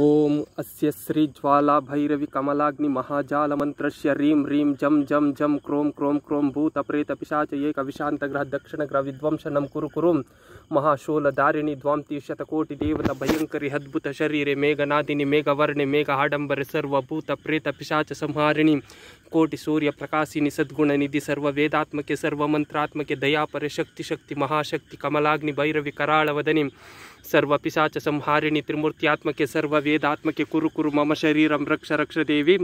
ओम अस्य Chrome Chrome ह्रीं जं जं जं क्रों क्रों क्रों भूतप्रेतपिशाचये कविशान्तग्रह दक्षिणग्रहविध्वंसनं कुरु शतकोटि महाशूलधारिणि द्वांति अद्भुत शरीर मेघनादिनी मेघवर्णि पिशाच संहारिणी कोटि सूर्य प्रकाशिनी सद्गुण निधि सर्व वेदात्मके सर्व मंत्रात्मके पर शक्ति शक्ति महाशक्ति कमलाग्नि भैरवि कराल वदनी सर्व पिशाच संहारिणी त्रिमूर्त्यात्मके सर्व वेदात्मके कुरु कुरु मम शरीरम रक्ष रक्ष देवी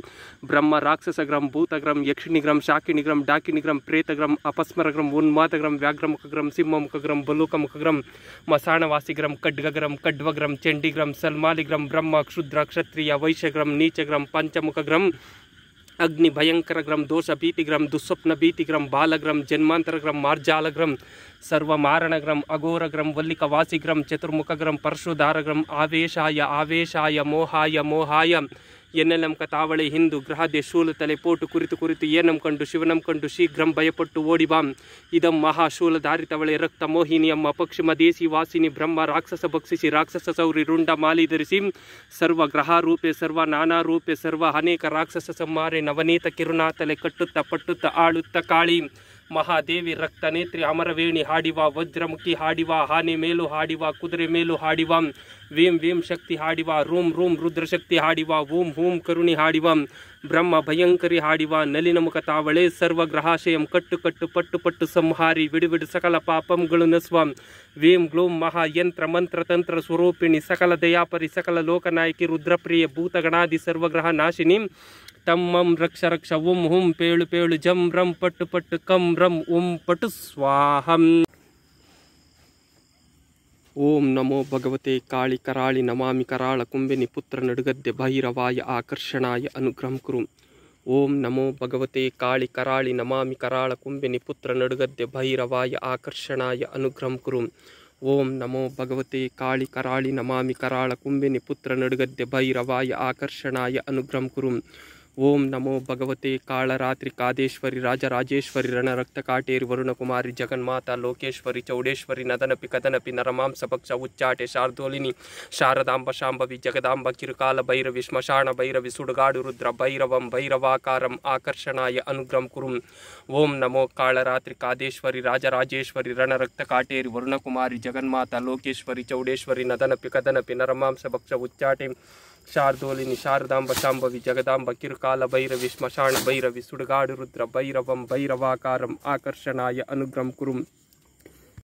ब्रह्म राक्षसग्रम भूतग्रम यक्षिणिग्रम शाकिनिग्रम डाकिनिग्रम प्रेतग्रम अपस्मरग्रम उन्मादग्रम व्याघ्रमुखग्रम सिंहमुखग्रम बलूकमुखग्रम मसाणवासीग्रम खड्गग्रम खड्वग्रम चंडीग्रम सलमालिग्रम ब्रह्म क्षुद्र क्षत्रिय वैश्यग्रम नीचग्रम पंचमुखग्रम అగ్ని భయంకరగ్రం దోష భీతిగ్రం దుస్వప్న భీతిగ్రం బాలగ్రం జన్మాంతరగ్రం మార్జాలగ్రం సర్వమారణగ్రం అఘోరగ్రం వల్లిక వాసిగ్రం చతుర్ముఖగ్రం పరశుధారగ్రం ఆవేశాయ ఆవేశాయ మోహాయ మోహాయ ಎನ್ನೆಲ್ ನಮ್ಮ ತಾವಳೆ ಹಿಂದು ಗ್ರಹದೆ ಶೂಲ ತಲೆ ಪೋಟು ಕುರಿತು ಕುರಿತು ಏನಂ ಕಂಡು ಶಿವನಂ ಕಂಡು ಶೀಘ್ರಂ ಭಯಪಟ್ಟು ಓಡಿಬಾಂ ಇದಂ ಮಹಾಶೂಲಧಾರಿತವಳೆ ರಕ್ತ ಮೋಹಿನಿ ಅಮ್ಮ ಪಕ್ಷಿಮ ದೇಸಿ ವಾಸಿನಿ ಬ್ರಹ್ಮ ರಾಕ್ಷಸ ಭಕ್ಷಿಸಿ ರಾಕ್ಷಸ ಸೌರಿ ರುಂಡ ಮಾಲಿಧರಿಸಿ ಸರ್ವ ಗ್ರಹ ರೂಪೆ ಸರ್ವ ನಾನಾ ರೂಪೆ ಸರ್ವ ಅನೇಕ ರಾಕ್ಷಸ ಸಂಹಾರೆ ನವನೀತ ತಲೆ ಕಟ್ಟುತ್ತ ಪಟ್ಟುತ್ತ ಆಳುತ್ತ ಕಾಳಿ ಮಹಾದೇವಿ ನೇತ್ರಿ ಅಮರವೇಣಿ ಹಾಡಿವ ವಜ್ರಮುಖಿ ಹಾಡಿವ ಹಾನಿ ಮೇಲು ಹಾಡಿವ ಕುದುರೆ ಮೇಲು ಹಾಡಿವ ವೀಂ ವೀಂ ಶಕ್ತಿ ಹಾಡಿವ ರೂಂ ರೂಂ ರುದ್ರಶಕ್ತಿ ಹಾಡಿವ ಓಂ ಹೂಂ ಕರುಣಿ ಹಾಡಿವ ಬ್ರಹ್ಮ ಭಯಂಕರಿ ಹಾಡಿವ ಮುಖ ತಾವಳೆ ಸರ್ವಗ್ರಹಾಶಯಂ ಕಟ್ಟು ಕಟ್ಟು ಪಟ್ಟು ಪಟ್ಟು ಸಂಹಾರಿ ಬಿಡುಬಿಡು ಸಕಲ ಪಾಪಂಗಳು ನಸ್ವ ವೀಂ ಗ್ಲೂಂ ಮಹಾಯಂತ್ರ ಮಂತ್ರ ತಂತ್ರ ಸ್ವರೂಪಿಣಿ ಸಕಲ ದಯಾಪರಿ ಸಕಲ ಲೋಕನಾಯಕಿ ರುದ್ರಪ್ರಿಯ ಭೂತಗಣಾದಿ ಸರ್ವಗ್ರಹ ನಾಶಿನಿ ಟಂ ಮಂ ರಕ್ಷ ರಕ್ಷ ಉಂ ಹುಂ ಪೇಳು ಪೇಳು ಜಂ ರಂ ಪಟ್ಟು ಪಟ್ಟು ಕಂ ರಂ ಉಂ ಪಟು ಸ್ವಾಹಂ ಓಂ ನಮೋ ಭಗವತೆ ಕಾಳಿ ಕರಾಳಿ ನಮಾಮಿ ಕರಾಳ ಕುಂಬಿನಿ ಪುತ್ರ ನಡುಗದ್ದೆ ಭೈರವಾಯ ಆಕರ್ಷಣಾಯ ಅನುಗ್ರಹಂ ಕುರು ಓಂ ನಮೋ ಭಗವತೆ ಕಾಳಿ ಕರಾಳಿ ನಮಾಮಿ ಕರಾಳ ಕುಂಬಿನಿ ಪುತ್ರ ನಡುಗದ್ದೆ ಭೈರವಾಯ ಆಕರ್ಷಣಾಯ ಅನುಗ್ರಹಂ ಕುರು ಓಂ ನಮೋ ಭಗವತೆ ಕಾಳಿ ಕರಾಳಿ ನಮಾಮಿ ಕರಾಳ ಕುಂಬಿನಿ ಪುತ್ರ ನಡುಗದ್ದೆ ಭೈರವಾಯ ಆಕರ್ಷಣಾಯ ಅನುಗ್ರಹಂ ಕುರು ಓಂ ನಮೋ ಭಗವತೆ ಕಾಳರಾತ್ರಿ ಕಾದೇಶ್ವರಿ ರಾಜರಾಜೇಶ್ವರಿ ರಣರಕ್ತ ಕಾಟೇರಿ ವರುಣಕುಮಾರಿ ಜಗನ್ಮಾತ ಲೋಕೇಶ್ವರಿ ಚೌಡೇಶ್ವರಿ ನದನಪಿ ಕದನಪಿ ಭಕ್ಷ ಉಚ್ಚಾಟೆ ಶಾರ್ದೋಲಿನಿ ಶಾರದಾಂಬ ಶಾಂಭವಿ ಜಗದಾಂಬ ಕಿರುಕಾಲ ಭೈರವಿ ಶ್ಮಶಾನ ಭೈರವಿ ಸುಡುಗಾಡು ರುದ್ರ ಭೈರವಂ ಭೈರವಾಕಾರಂ ಆಕರ್ಷಣಾಯ ಅನುಗ್ರಂ ಕುರುಂ ಓಂ ನಮೋ ಕಾಳರಾತ್ರಿ ಕಾದೇಶ್ವರಿ ರಾಜರಾಜೇಶ್ವರಿ ರಣರಕ್ತ ಕಾಟೇರಿ ವರುಣಕುಮಾರಿ ಜಗನ್ಮಾತ ಲೋಕೇಶ್ವರಿ ಚೌಡೇಶ್ವರಿ ನದನಪಿ ಕದನಪಿ ಭಕ್ಷ ಉಚ್ಚಾಟೆ ಶಾರ್ದೋಲಿನಿ ಶಾರದಾಂಬ ಶಾಂಭವಿ ಜಗದಾಂಬ ಕಿರುಕಾಲ ಭೈರವಿ ಶ್ಮಶಾನ ಭೈರವಿ ಸುಡುಗಾಡು ರುದ್ರ ಭೈರವಂ ಭೈರವಾಕಾರಂ ಆಕರ್ಷಣಾಯ ಅನುಗ್ರಂ ಕುರುಂ